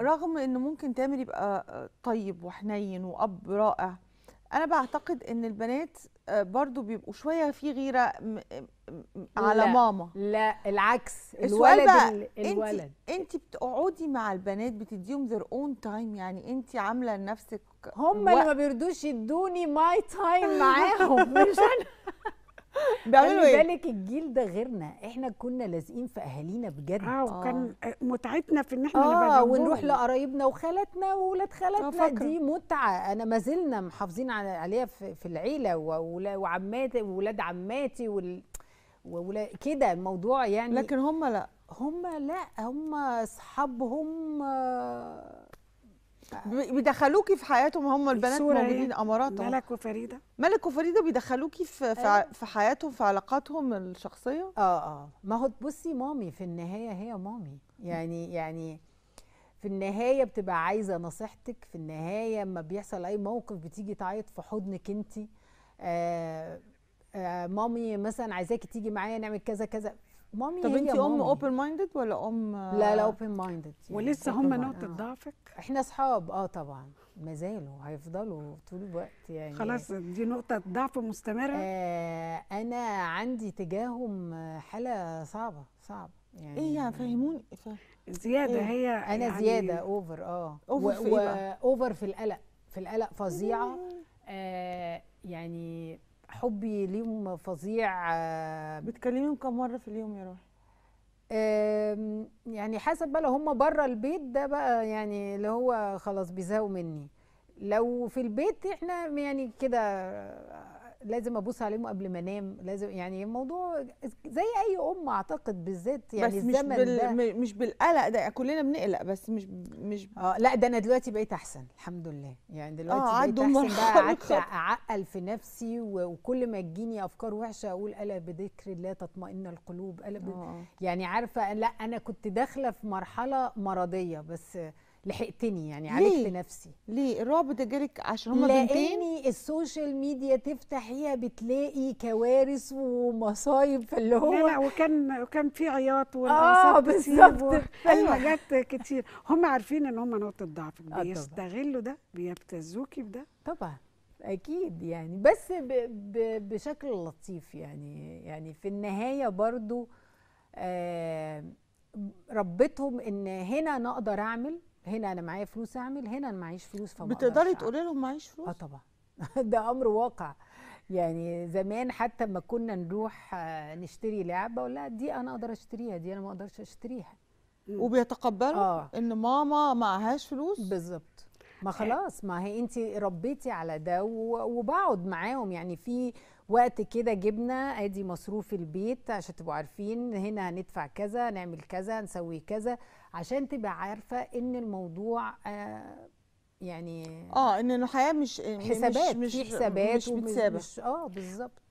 رغم انه ممكن تامر يبقى آه، طيب وحنين واب رائع انا بعتقد ان البنات آه، برضو بيبقوا شويه في غيره م... آه، م... على لا ماما لا العكس الولد بقى الولد انت بتقعدي مع البنات بتديهم ذير اون تايم يعني انت عامله لنفسك هم و... اللي ما بيردوش يدوني ماي تايم معاهم مش انا بيعملوا ايه بالك الجيل ده غيرنا احنا كنا لازقين في اهالينا بجد اه وكان آه. متعتنا في ان احنا اه ونروح لقرايبنا وخالاتنا واولاد آه، خالاتنا دي متعه انا ما زلنا محافظين عليها في العيله وعماتي واولاد عماتي وال كده الموضوع يعني لكن هم لا هم لا هم اصحابهم بيدخلوكي في حياتهم هم البنات موجودين اماراتهم ملك وفريده ملك وفريده بيدخلوكي في أيوة. في حياتهم في علاقاتهم الشخصيه اه اه ما هو بصي مامي في النهايه هي مامي يعني يعني في النهايه بتبقى عايزه نصيحتك في النهايه لما بيحصل اي موقف بتيجي تعيط في حضنك انت آه آه مامي مثلا عايزاكي تيجي معايا نعمل كذا كذا مامي طب انت ام اوبن مايندد ولا ام لا لا اوبن يعني. مايندد ولسه هم نقطه آه. ضعفك احنا اصحاب اه طبعا ما زالوا هيفضلوا طول الوقت يعني خلاص دي نقطه ضعف مستمره آه انا عندي تجاههم حاله صعبه صعبه يعني ايه يعني فهموني ف... زياده إيه؟ هي انا يعني زياده اوفر اه اوفر في, إيه اوفر في القلق في القلق فظيعه إيه؟ آه يعني حبي ليهم فظيع آه، بتكلميهم كم مره في اليوم يا روحي يعني حسب بقى لو هم بره البيت ده بقى يعني اللي هو خلاص بيزهقوا مني لو في البيت احنا يعني كده لازم ابص عليهم قبل ما انام لازم يعني الموضوع زي اي ام اعتقد بالذات يعني بس الزمن مش بال... ده مش بالقلق ده كلنا بنقلق بس مش مش اه لا ده انا دلوقتي بقيت احسن الحمد لله يعني دلوقتي آه بقيت احسن بقى قعدت اعقل في نفسي وكل ما تجيني افكار وحشه اقول الا بذكر الله تطمئن القلوب الا آه. يعني عارفه لا انا كنت داخله في مرحله مرضيه بس لحقتني يعني عالجت نفسي ليه الرعب ده جالك عشان هما بنتين السوشيال ميديا تفتحيها بتلاقي كوارث ومصايب فاللي اللي هو لا لا وكان وكان في عياط آه، والاعصاب اه بالظبط و... أيوة. أيوة، حاجات كتير هم عارفين ان هم نقطه ضعفك آه، بيستغلوا ده بيبتزوكي بده طبعا اكيد يعني بس ب ب بشكل لطيف يعني يعني في النهايه برضو آه ربتهم ان هنا نقدر اعمل هنا انا معايا فلوس اعمل هنا انا معيش فلوس فما بتقدري تقولي لهم معيش فلوس اه طبعا ده امر واقع يعني زمان حتى ما كنا نروح آه، نشتري لعبه بقول لها دي انا اقدر اشتريها دي انا ما اقدرش اشتريها وبيتقبلوا آه. ان ماما معهاش فلوس بالظبط ما إيه. خلاص ما هي انت ربيتي على ده وبقعد معاهم يعني في وقت كده جبنا ادي مصروف البيت عشان تبقوا عارفين هنا هندفع كذا نعمل كذا نسوي كذا عشان تبقى عارفه ان الموضوع آه يعني اه ان الحياه مش حسابات مش مش, مش حسابات مش, مش, مش اه بالظبط